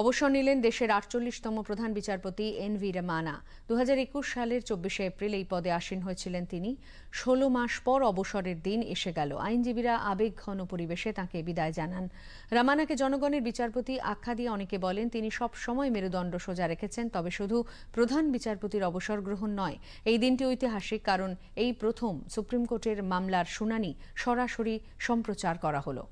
অবসর নিলেন দেশের আটচল্লিশতম প্রধান বিচারপতি এন ভি রমানা দু সালের চব্বিশে এপ্রিল এই পদে আসীন হয়েছিলেন তিনি ষোলো মাস পর অবসরের দিন এসে গেল আইনজীবীরা আবেগ ঘন পরিবেশে তাকে বিদায় জানান রামানাকে জনগণের বিচারপতি আখ্যা দিয়ে অনেকে বলেন তিনি সব সময় মেরুদণ্ড সোজা রেখেছেন তবে শুধু প্রধান বিচারপতির অবসর গ্রহণ নয় এই দিনটি ঐতিহাসিক কারণ এই প্রথম সুপ্রিম কোর্টের মামলার শুনানি সরাসরি সম্প্রচার করা হলো